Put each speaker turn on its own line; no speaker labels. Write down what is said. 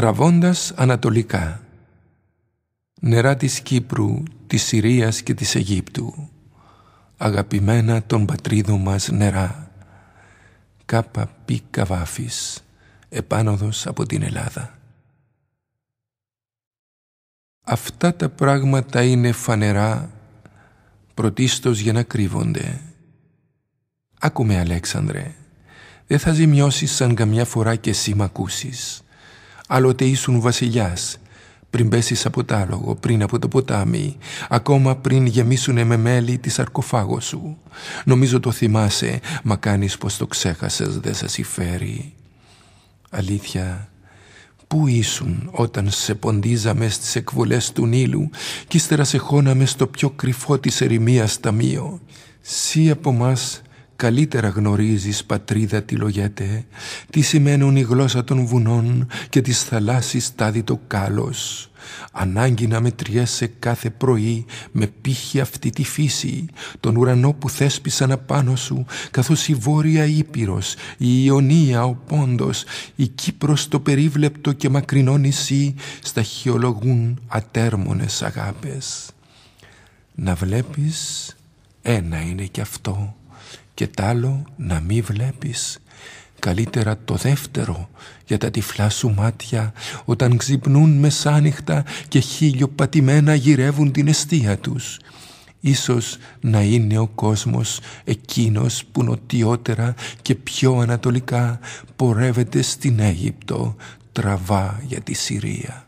Τραβώντας ανατολικά. Νερά της Κύπρου, της Συρίας και της Αιγύπτου, αγαπημένα των πατρίδων μας νερά, κάπα πι καβάφης, επάνωδος από την Ελλάδα. Αυτά τα πράγματα είναι φανερά, πρωτίστως για να κρύβονται. Άκουμε Αλέξανδρε, δεν θα ζημιώσεις σαν καμιά φορά και εσύ μ' ακούσεις. Άλλοτε ήσουν βασιλιάς, πριν πέσεις από τ' άλογο, πριν από το ποτάμι, ακόμα πριν γεμίσουνε με μέλι τη σαρκοφάγο σου. Νομίζω το θυμάσαι, μα κάνεις πως το ξέχασες, δεν σας υφέρει. Αλήθεια, πού ήσουν όταν σε ποντίζαμε στις εκβολές του Νείλου και ύστερα σε χώναμε στο πιο κρυφό της ερημίας ταμείο. Σύ από μας καλύτερα γνωρίζεις πατρίδα τι λογέται, τι σημαίνουν η γλώσσα των βουνών και της θαλάσσης στάδι το κάλος. Ανάγκη να μετριέσαι κάθε πρωί με πύχη αυτή τη φύση, τον ουρανό που θέσπισαν απάνω σου, καθώς η Βόρεια Ήπειρος, η Ιωνία, ο Πόντος, η Κύπρος το περίβλεπτο και μακρινό νησί, σταχυολογούν ατέρμονες αγάπες. Να βλέπεις, ένα είναι κι αυτό και τ' άλλο να μη βλέπεις. Καλύτερα το δεύτερο για τα τυφλά σου μάτια όταν ξυπνούν μεσάνυχτα και χίλιο πατημένα γυρεύουν την αιστεία τους. Ίσως να είναι ο κόσμος εκείνος που νοτιότερα και πιο ανατολικά πορεύεται στην Αίγυπτο τραβά για τη Συρία.